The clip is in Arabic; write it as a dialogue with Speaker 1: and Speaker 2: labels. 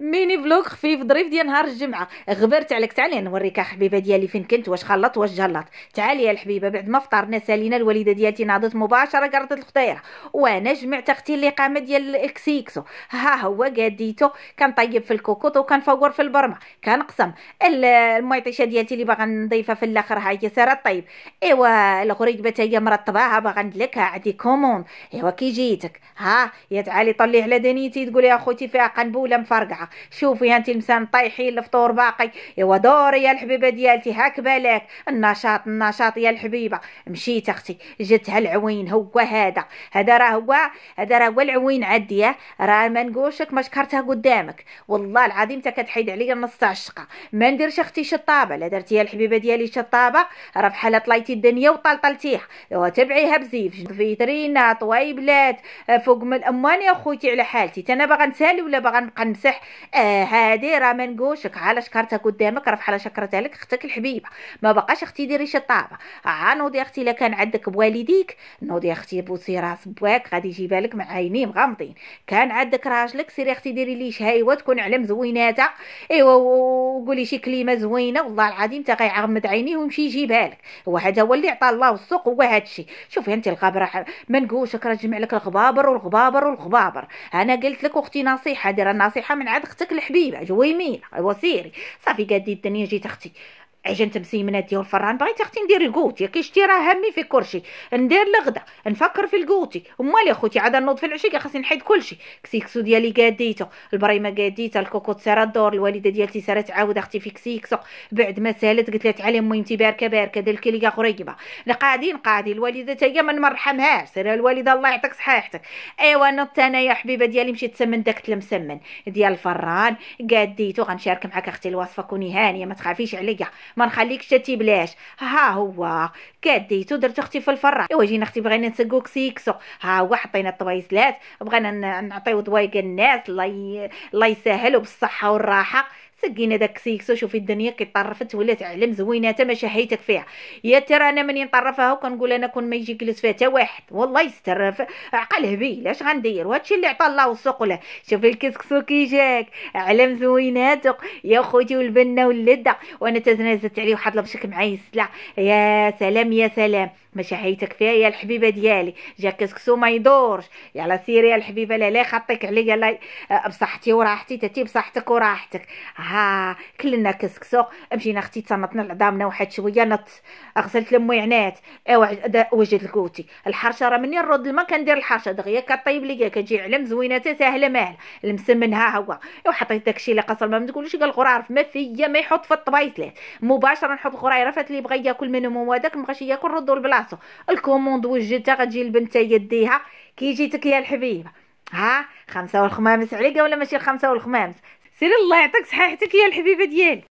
Speaker 1: اليوم ميني فلوغ خفيف ظريف ديال نهار الجمعه غبرت عليك تعالي يعني نوريك حبيبه ديالي فين كنت واش خلط واش جلط تعالي يا الحبيبه بعد ما فطرنا سالينا الوالده ديالتي ناضت مباشره قرضت الخضيره وانا جمعت اختي اللي قامت ديال الاكسيكسو ها هو قاديتو كنطيب في الكوكوط وكنفور في البرمه كنقسم الميطيشه ديالتي اللي باغا نضيفها في الاخر ها هي ساره طيب ايوا الغريبه حتى هي مرطباها باغا ندلكها عندي كوموند ايوا كي جيتك ها يا تعالي طلي على دنيتي تقولي اخوتي فيها قنبوله مفرقة مرقعه شوفي انت المسان طايحين الفطور باقي ايوا دوري يا الحبيبه ديالتي هاك بالك النشاط النشاط يا الحبيبه مشيت اختي جاتها العوين هو هذا هذا راه هو هذا راه هو العوين عدي راه ما نقولشك ما شكرتها قدامك والله العظيم انت كتحيد عليا نص تاع الشقه ما نديرش اختي شطابه لا درتي يا الحبيبه ديالي شطابه راه بحال طليتي الدنيا وطلطلتيها ايوا تبعيها بزيف فيترينا طويبلات فوق من الاماني يا خوتي على حالتي انا باغا نسالي ولا باغا نبقى تمسح آه، هادي راه ما نقولشك على شكرتها قدامك راه بحال شكرتها لك اختك الحبيبه ما بقاش اختي ديري شي طابه آه نوضي اختي الا كان عندك بوالديك نوضي اختي بوسي راس بواك غادي يجيبها لك مع عينيه مغمضين كان عندك راجلك سيري اختي ديري ليه شهيوه تكون علم زويناتها ايوا وقولي شي كلمه زوينه والله العظيم تا غيعمد عينيه ويمشي يجيبها لك هذا هو اللي عطى الله السوق هو هذا الشيء شوفي انت الغبره ما نقولش راه تجمع لك الغبابر والغبابر والغبابر انا قلت لك اختي نصيحه دير النصيحه من عاد اختك الحبيبه جويميله سيري صافي قالت لي الدنيا جيت اختي عجنت مسيمنه ديال الفران بغيت اختي ندير الكوتي شتي راه همي في كلشي ندير الغدا نفكر في الكوتي امال خوتي عاد نوض في العشي خاصني نحيد كلشي كسيكسو ديالي قاديتو البريمه قاديتها الكوكوت سارا الدور الوالده ديالتي سارا تعاود اختي في كسيكسو بعد ما سالت قلت لها تعالي ميمتي باركه باركه دير لي قريبه قاعدين قاعدين الوالده حتى هي ما نرحمهاش سير الوالده الله يعطيك صحيحتك ايوا نط انا يا حبيبه ديالي مشيت سمن داك المسمن ديال الفران قاديتو غنشارك معاك اختي الوصفه كوني هانيه ما تخافيش عليا ما نخليكش بلاش ها هو كديتو درت اختي في الفرح ايوا جينا اختي بغينا نسقو سيكسو ها هو حطينا الطويسلات بغينا نعطيو ضوايق الناس الله الله يسهلو بالصحه والراحه سكينه داك سيكسو شوفي الدنيا كي طرفت ولات علم حتى ما شهيتك فيها يا ترى انا منين طرفها وكنقول انا كون ما يجي جلس فيها حتى واحد والله يستر عقل هبيل اش غندير وهادشي اللي عطى الله والسوق له شوفي الكسكسو كي جاك علم زويناتك يا خوتي والبنه واللده وانا تزنازت عليه واحد لبشك معايا السلع يا سلام يا سلام ما شهيتك فيها يا الحبيبه ديالي جا كسكسو ما يدورش يلا سيري يا الحبيبه لا لا خطيك عليا أه، بصحتي وراحتي تاتي بصحتك وراحتك ها كلنا كسكسو مشينا اختي تنطنا العظامنا واحد شويه نط غسلت لمي عينات ايوا وجد الكوتي الحرشه راه مني نرد الماء كندير الحرشه دغيا كطيب ليا كتجي علم زوينه تاهله ساهله ماهله المسمن ها هو ايوا حطيت داكشي اللي قصر ما تقولوش قال الغرار ما فيا ما يحط في الطبيصلات مباشره نحط الغرايره فات اللي بغى ياكل منهم هو داك بغاش ياكل ردو لبلاصتو الكوموند وجدتها غتجي البنت يديها كي جيتك يا الحبيبه ها خمسة والخمامس عليك ولا ماشي الخمسة والخمامس سيري الله يعطيك صحيحتك يا الحبيبه ديالي